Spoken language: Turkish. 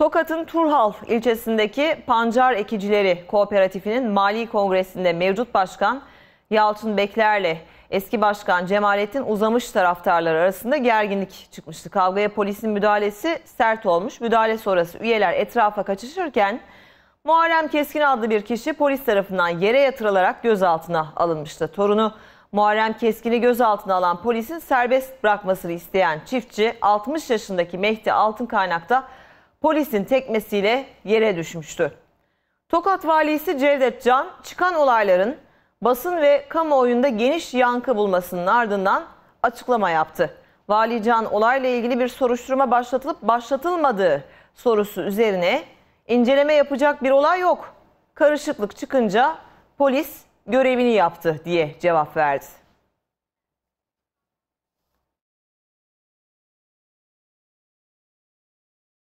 Tokat'ın Turhal ilçesindeki Pancar Ekicileri Kooperatifinin Mali Kongresi'nde mevcut başkan Yalçın Bekler'le eski başkan Cemalettin Uzamış taraftarları arasında gerginlik çıkmıştı. Kavgaya polisin müdahalesi sert olmuş. Müdahale sonrası üyeler etrafa kaçışırken Muharrem Keskin adlı bir kişi polis tarafından yere yatırılarak gözaltına alınmıştı. Torunu Muharrem Keskin'i gözaltına alan polisin serbest bırakmasını isteyen çiftçi 60 yaşındaki Mehdi Altın Kaynakta polisin tekmesiyle yere düşmüştü. Tokat valisi Cevdet Can çıkan olayların basın ve kamuoyunda geniş yankı bulmasının ardından açıklama yaptı. Vali Can olayla ilgili bir soruşturma başlatılıp başlatılmadığı sorusu üzerine inceleme yapacak bir olay yok. Karışıklık çıkınca polis görevini yaptı diye cevap verdi.